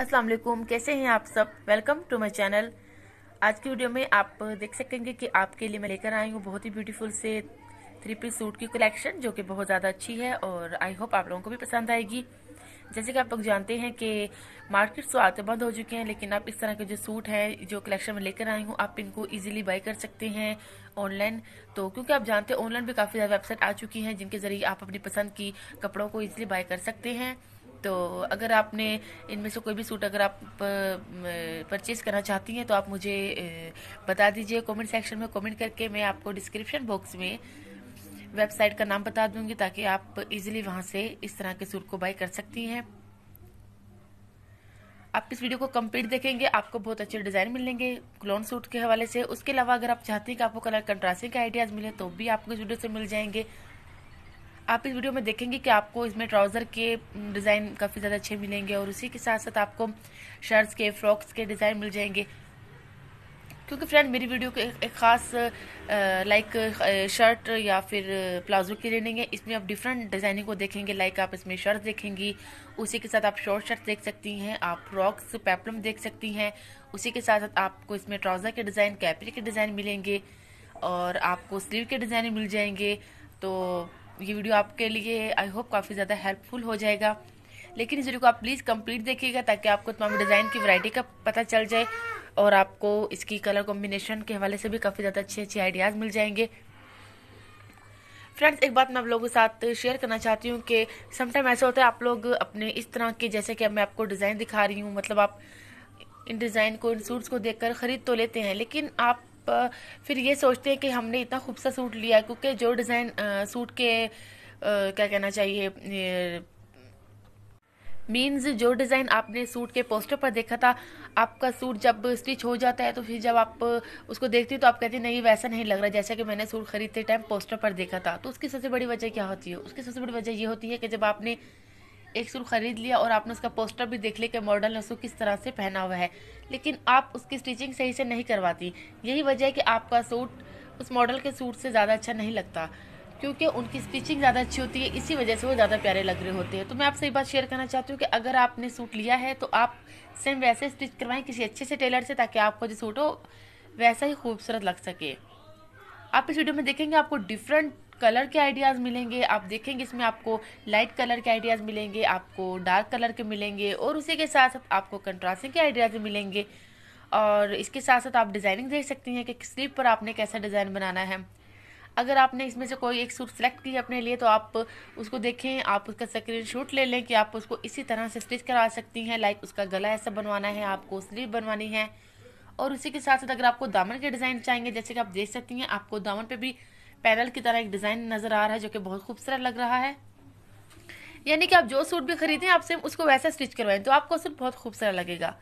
अस्सलाम वालेकुम कैसे हैं आप सब वेलकम टू माय चैनल आज की वीडियो में आप देख सकेंगे कि आपके लिए मैं लेकर आई हूँ बहुत ही ब्यूटीफुल से थ्री पीस सूट की कलेक्शन जो कि बहुत ज़्यादा अच्छी है और आई होप आप लोगों को भी पसंद आएगी जैसे कि आप लोग जानते हैं कि मार्केट तो आते बंद हो चुके हैं लेकिन आप इस तरह के जो सूट हैं जो कलेक्शन में लेकर आई हूँ आप इनको इजीली बाय कर सकते हैं ऑनलाइन तो क्योंकि आप जानते हैं ऑनलाइन भी काफ़ी ज़्यादा वेबसाइट आ चुकी हैं जिनके ज़रिए आप अपनी पसंद की कपड़ों को इजीली बाई कर सकते हैं तो अगर आपने इनमें से कोई भी सूट अगर आप परचेज करना चाहती हैं तो आप मुझे बता दीजिए कमेंट सेक्शन में कमेंट करके मैं आपको डिस्क्रिप्शन बॉक्स में वेबसाइट का नाम बता दूंगी ताकि आप इजीली वहां से इस तरह के सूट को बाय कर सकती हैं आप इस वीडियो को कंप्लीट देखेंगे आपको बहुत अच्छे डिज़ाइन मिलेंगे क्लोन सूट के हवाले से उसके अलावा अगर आप चाहते हैं कि आपको कलर कंट्रास्टिंग के आइडियाज़ मिले तो भी आपको इस वीडियो से मिल जाएंगे आप इस वीडियो में देखेंगे कि आपको इसमें ट्राउज़र के डिज़ाइन काफ़ी ज़्यादा अच्छे मिलेंगे और उसी के साथ साथ आपको शर्ट्स के फ्रॉक्स के डिज़ाइन मिल जाएंगे क्योंकि फ्रेंड मेरी वीडियो को एक ख़ास लाइक शर्ट या फिर प्लाजो के लिए नहीं है इसमें आप डिफरेंट डिज़ाइनिंग को देखेंगे लाइक आप इसमें शर्ट देखेंगी उसी के साथ आप शॉर्ट शर्ट देख सकती हैं आप फ्रॉक्स पैपलम देख सकती हैं उसी के साथ साथ आपको इसमें ट्राउज़र के डिज़ाइन कैपरी के डिज़ाइन मिलेंगे और आपको स्लीव के डिज़ाइन मिल जाएंगे तो ये वीडियो आपके लिए आई होप काफ़ी ज़्यादा हेल्पफुल हो जाएगा लेकिन इस वीडियो को आप प्लीज़ कंप्लीट देखिएगा ताकि आपको तमाम डिज़ाइन की वैरायटी का पता चल जाए और आपको इसकी कलर कॉम्बिनेशन के हवाले से भी काफ़ी ज़्यादा अच्छे अच्छे आइडियाज़ मिल जाएंगे फ्रेंड्स एक बात मैं आप लोगों के साथ शेयर करना चाहती हूँ कि समटाइम ऐसा होता है आप लोग अपने इस तरह के जैसे कि मैं आपको डिज़ाइन दिखा रही हूँ मतलब आप इन डिज़ाइन को इन सूट्स को देखकर ख़रीद तो लेते हैं लेकिन आप फिर ये सोचते हैं कि हमने इतना खूबसा सूट लिया है क्योंकि जो डिज़ाइन सूट के आ, क्या कहना चाहिए मीन्स जो डिज़ाइन आपने सूट के पोस्टर पर देखा था आपका सूट जब स्टिच हो जाता है तो फिर जब आप उसको देखती हो तो आप कहती नहीं वैसा नहीं लग रहा जैसा कि मैंने सूट खरीदते टाइम पोस्टर पर देखा था तो उसकी सबसे बड़ी वजह क्या होती है उसकी सबसे बड़ी वजह ये होती है कि जब आपने एक सूट ख़रीद लिया और आपने उसका पोस्टर भी देख लिया कि मॉडल ने उसको किस तरह से पहना हुआ है लेकिन आप उसकी स्टिचिंग सही से नहीं करवाती यही वजह है कि आपका सूट उस मॉडल के सूट से ज़्यादा अच्छा नहीं लगता क्योंकि उनकी स्टिचिंग ज़्यादा अच्छी होती है इसी वजह से वो ज़्यादा प्यारे लग रहे होते हैं तो मैं आपसे ये बात शेयर करना चाहती हूँ कि अगर आपने सूट लिया है तो आप सेम वैसे स्टिच करवाएं किसी अच्छे से टेलर से ताकि आपको जो सूट हो वैसा ही खूबसूरत लग सके आप इस वीडियो में देखेंगे आपको डिफरेंट कलर के आइडियाज़ मिलेंगे आप देखेंगे इसमें आपको लाइट कलर के आइडियाज़ मिलेंगे आपको डार्क कलर के मिलेंगे और उसी के साथ साथ आपको कंट्रास्टिंग के आइडियाज़ मिलेंगे और इसके साथ साथ आप डिज़ाइनिंग देख सकती हैं कि स्लीव पर आपने कैसा डिज़ाइन बनाना है अगर आपने इसमें से कोई एक सूट सेलेक्ट किया अपने लिए तो आप उसको देखें आप उसका स्क्रीन शूट ले लें कि आप उसको इसी तरह से स्टिच करा सकती हैं लाइक उसका गला ऐसा बनवाना है आपको स्लीव बनवानी है और उसी के साथ साथ अगर आपको दामन के डिज़ाइन चाहिए जैसे कि आप देख सकती हैं आपको दामन पे भी पैरल की तरह एक डिज़ाइन नज़र आ रहा है जो कि बहुत खूबसूरत लग रहा है यानी कि आप जो सूट भी खरीदें आप सेम उसको वैसा स्टिच करवाएं तो आपको सूट बहुत खूबसूरत लगेगा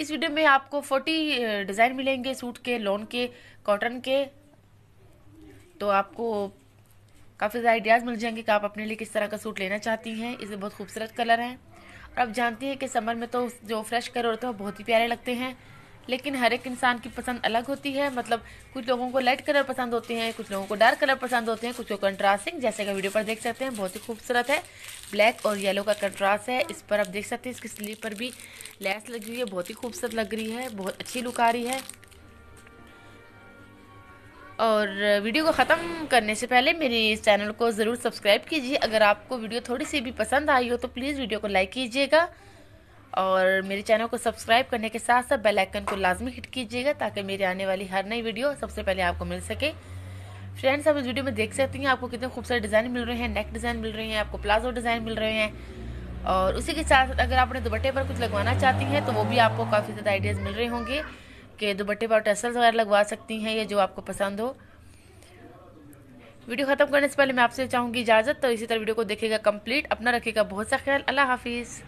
इस वीडियो में आपको फोर्टी डिज़ाइन मिलेंगे सूट के लॉन के कॉटन के तो आपको काफ़ी ज्यादा आइडियाज़ मिल जाएंगे कि आप अपने लिए किस तरह का सूट लेना चाहती हैं इसे बहुत खूबसूरत कलर हैं और आप जानती हैं कि समर में तो जो फ्रेश कलर होते हैं बहुत ही प्यारे लगते हैं लेकिन हर एक इंसान की पसंद अलग होती है मतलब कुछ लोगों को लाइट कलर पसंद होते हैं कुछ लोगों को डार्क कलर पसंद होते हैं कुछ को कंट्रास्टिंग जैसे कि वीडियो पर देख सकते हैं बहुत ही खूबसूरत है ब्लैक और येलो का कंट्रास्ट है इस पर आप देख सकते हैं इसकी स्लीव पर भी लेस लगी हुई है बहुत ही खूबसूरत लग रही है बहुत अच्छी लुक आ रही है और वीडियो को ख़त्म करने से पहले मेरे इस चैनल को ज़रूर सब्सक्राइब कीजिए अगर आपको वीडियो थोड़ी सी भी पसंद आई हो तो प्लीज़ वीडियो को लाइक कीजिएगा और मेरे चैनल को सब्सक्राइब करने के साथ साथ बेल आइकन को लाजमी हिट कीजिएगा ताकि मेरी आने वाली हर नई वीडियो सबसे पहले आपको मिल सके फ्रेंड्स आप इस वीडियो में देख सकती हैं आपको कितने खूबसूरत डिज़ाइन मिल रहे हैं नेक डिज़ाइन मिल रहे हैं आपको प्लाजो डिज़ाइन मिल रहे हैं और उसी के साथ साथ अगर आप अपने दुपट्टे पर कुछ लगवाना चाहती हैं तो वो भी आपको काफ़ी ज़्यादा आइडियाज़ मिल रहे होंगे कि दुपट्टे पर टेसल्स वगैरह लगवा सकती हैं या जो आपको पसंद हो वीडियो ख़त्म करने से पहले मैं आपसे चाहूँगी इजाज़त तो इसी तरह वीडियो को देखेगा कंप्लीट अपना रखेगा बहुत सा ख्याल अल्लाह हाफिज़